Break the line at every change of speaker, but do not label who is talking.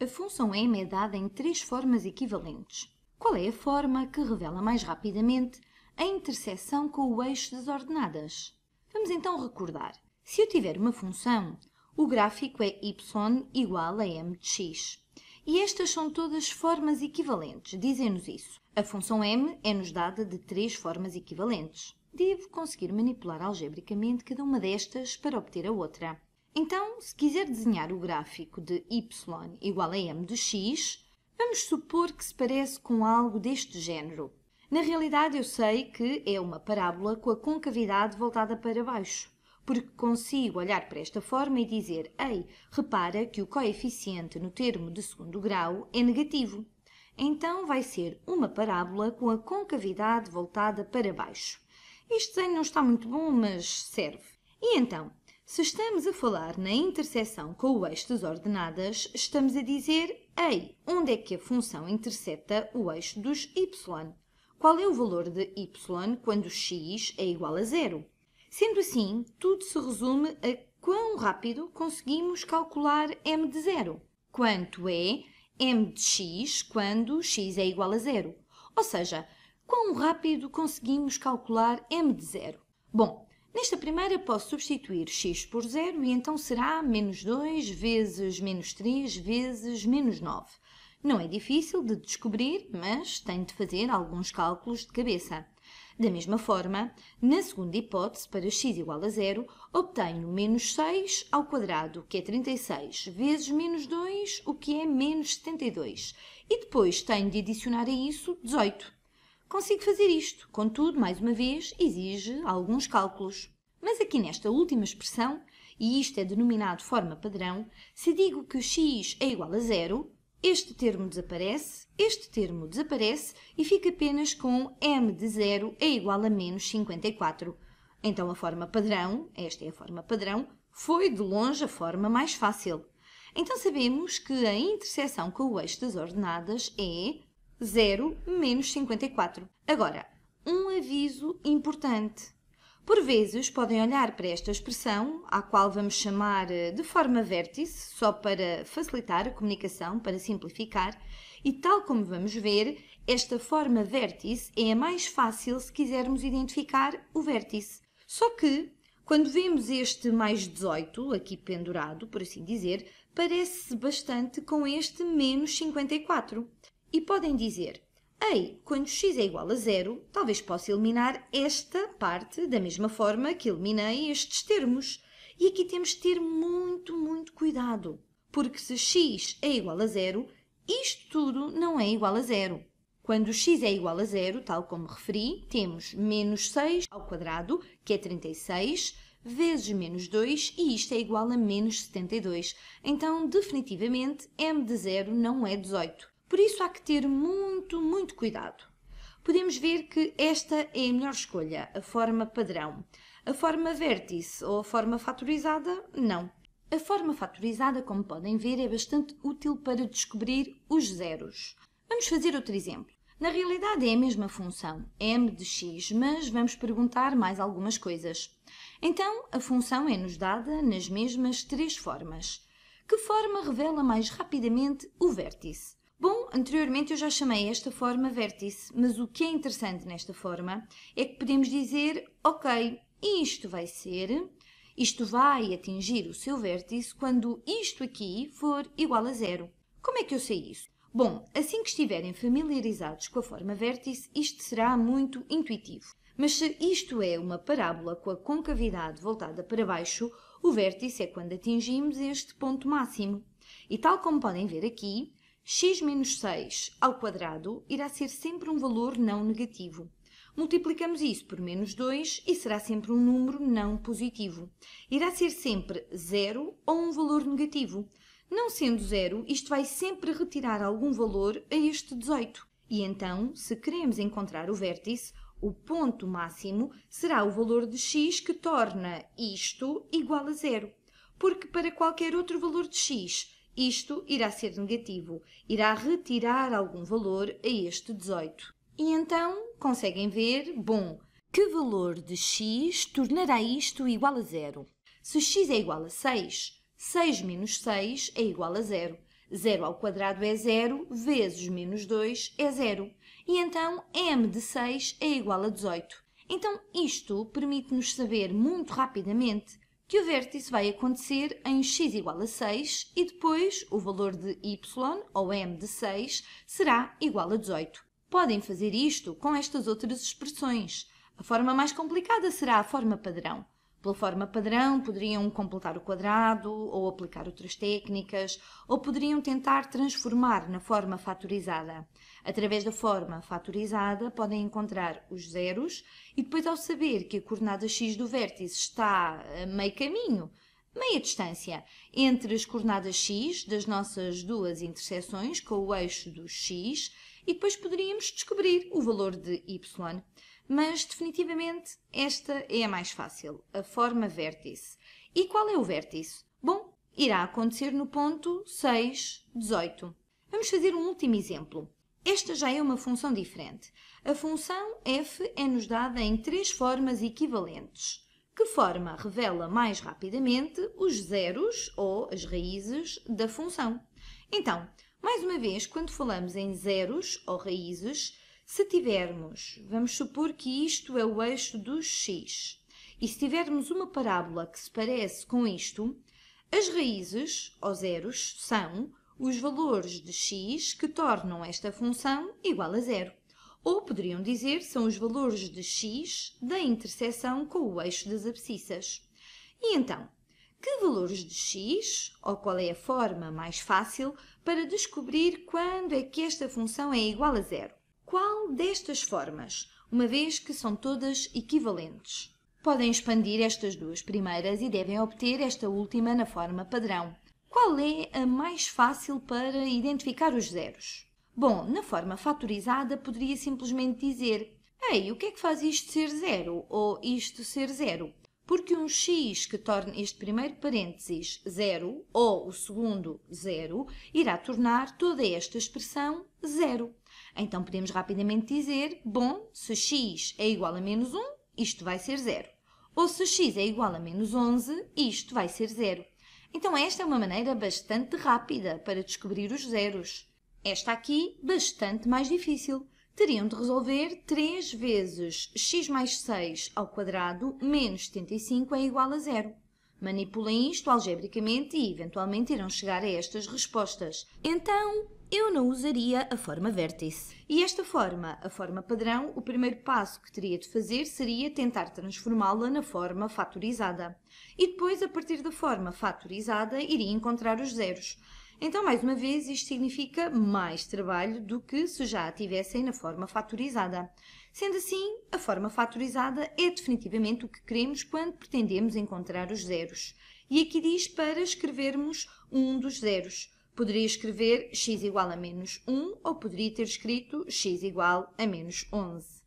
A função m é dada em três formas equivalentes. Qual é a forma que revela mais rapidamente a interseção com o eixo das ordenadas? Vamos então recordar. Se eu tiver uma função, o gráfico é y igual a m de x. E estas são todas formas equivalentes, dizem-nos isso. A função m é-nos dada de três formas equivalentes. Devo conseguir manipular algebricamente cada uma destas para obter a outra. Então, se quiser desenhar o gráfico de y igual a m de x, vamos supor que se parece com algo deste género. Na realidade, eu sei que é uma parábola com a concavidade voltada para baixo, porque consigo olhar para esta forma e dizer, ei, repara que o coeficiente no termo de segundo grau é negativo. Então vai ser uma parábola com a concavidade voltada para baixo. Este desenho não está muito bom, mas serve. E então, se estamos a falar na interseção com o eixo das ordenadas, estamos a dizer ei, onde é que a função intercepta o eixo dos y? Qual é o valor de y quando x é igual a zero? Sendo assim, tudo se resume a quão rápido conseguimos calcular m de zero. Quanto é m de x quando x é igual a zero? Ou seja, quão rápido conseguimos calcular m de zero? Bom, Nesta primeira posso substituir x por 0 e então será menos 2 vezes menos 3 vezes menos 9. Não é difícil de descobrir, mas tenho de fazer alguns cálculos de cabeça. Da mesma forma, na segunda hipótese, para x igual a zero, obtenho menos 6 ao quadrado, que é 36, vezes menos 2, o que é menos 72. E depois tenho de adicionar a isso 18. Consigo fazer isto, contudo, mais uma vez, exige alguns cálculos. Mas aqui nesta última expressão, e isto é denominado forma padrão, se digo que x é igual a zero, este termo desaparece, este termo desaparece e fica apenas com m de zero é igual a menos 54. Então a forma padrão, esta é a forma padrão, foi de longe a forma mais fácil. Então sabemos que a interseção com o eixo das ordenadas é 0 menos 54. Agora, um aviso importante. Por vezes podem olhar para esta expressão, à qual vamos chamar eh, de forma vértice, só para facilitar a comunicação, para simplificar, e tal como vamos ver, esta forma vértice é a mais fácil se quisermos identificar o vértice. Só que, quando vemos este mais 18 aqui pendurado, por assim dizer, parece-se bastante com este menos 54 e podem dizer Ei, quando x é igual a zero, talvez possa eliminar esta parte da mesma forma que eliminei estes termos. E aqui temos de ter muito, muito cuidado, porque se x é igual a zero, isto tudo não é igual a zero. Quando x é igual a zero, tal como referi, temos menos 6 ao quadrado, que é 36, vezes menos 2 e isto é igual a menos 72. Então, definitivamente, m de zero não é 18. Por isso há que ter muito, muito cuidado. Podemos ver que esta é a melhor escolha, a forma padrão. A forma vértice ou a forma fatorizada, não. A forma fatorizada, como podem ver, é bastante útil para descobrir os zeros. Vamos fazer outro exemplo. Na realidade é a mesma função, m de x, mas vamos perguntar mais algumas coisas. Então, a função é-nos dada nas mesmas três formas. Que forma revela mais rapidamente o vértice? anteriormente eu já chamei esta forma vértice, mas o que é interessante nesta forma é que podemos dizer, ok, isto vai ser, isto vai atingir o seu vértice quando isto aqui for igual a zero. Como é que eu sei isso? Bom, assim que estiverem familiarizados com a forma vértice, isto será muito intuitivo. Mas se isto é uma parábola com a concavidade voltada para baixo, o vértice é quando atingimos este ponto máximo. E tal como podem ver aqui, x menos 6 ao quadrado irá ser sempre um valor não negativo. Multiplicamos isso por menos 2 e será sempre um número não positivo. Irá ser sempre zero ou um valor negativo. Não sendo zero, isto vai sempre retirar algum valor a este 18. E então, se queremos encontrar o vértice, o ponto máximo será o valor de x que torna isto igual a zero. Porque para qualquer outro valor de x, isto irá ser negativo, irá retirar algum valor a este 18. E então conseguem ver, bom, que valor de x tornará isto igual a zero? Se x é igual a 6, 6 menos 6 é igual a zero. 0 ao quadrado é zero vezes menos 2 é zero. E então m de 6 é igual a 18. Então isto permite-nos saber muito rapidamente que o vértice vai acontecer em x igual a 6 e depois o valor de y, ou m de 6, será igual a 18. Podem fazer isto com estas outras expressões. A forma mais complicada será a forma padrão. Pela forma padrão, poderiam completar o quadrado ou aplicar outras técnicas, ou poderiam tentar transformar na forma fatorizada. Através da forma fatorizada, podem encontrar os zeros e depois, ao saber que a coordenada x do vértice está a meio caminho, meia distância, entre as coordenadas x das nossas duas interseções com o eixo do x, e depois poderíamos descobrir o valor de y mas definitivamente esta é a mais fácil, a forma vértice. E qual é o vértice? Bom, irá acontecer no ponto 6, 18. Vamos fazer um último exemplo. Esta já é uma função diferente. A função f é-nos dada em três formas equivalentes. Que forma revela mais rapidamente os zeros ou as raízes da função? Então, mais uma vez, quando falamos em zeros ou raízes, se tivermos, vamos supor que isto é o eixo do x, e se tivermos uma parábola que se parece com isto, as raízes, ou zeros, são os valores de x que tornam esta função igual a zero. Ou poderiam dizer são os valores de x da interseção com o eixo das abscissas. E então, que valores de x, ou qual é a forma mais fácil, para descobrir quando é que esta função é igual a zero? qual destas formas, uma vez que são todas equivalentes. Podem expandir estas duas primeiras e devem obter esta última na forma padrão. Qual é a mais fácil para identificar os zeros? Bom, na forma fatorizada poderia simplesmente dizer Ei, o que é que faz isto ser zero ou isto ser zero? Porque um x que torne este primeiro parênteses zero ou o segundo zero irá tornar toda esta expressão zero. Então podemos rapidamente dizer, bom, se x é igual a menos 1, isto vai ser zero. Ou se x é igual a menos 11, isto vai ser zero. Então esta é uma maneira bastante rápida para descobrir os zeros. Esta aqui, bastante mais difícil. Teriam de resolver 3 vezes x mais 6 ao quadrado menos 75 é igual a zero. Manipulem isto algebricamente e eventualmente irão chegar a estas respostas. Então, eu não usaria a forma vértice. E esta forma, a forma padrão, o primeiro passo que teria de fazer seria tentar transformá-la na forma fatorizada. E depois, a partir da forma fatorizada, iria encontrar os zeros. Então, mais uma vez, isto significa mais trabalho do que se já a tivessem na forma fatorizada. Sendo assim, a forma fatorizada é definitivamente o que queremos quando pretendemos encontrar os zeros. E aqui diz para escrevermos um dos zeros. Poderia escrever x igual a menos 1 ou poderia ter escrito x igual a menos 11.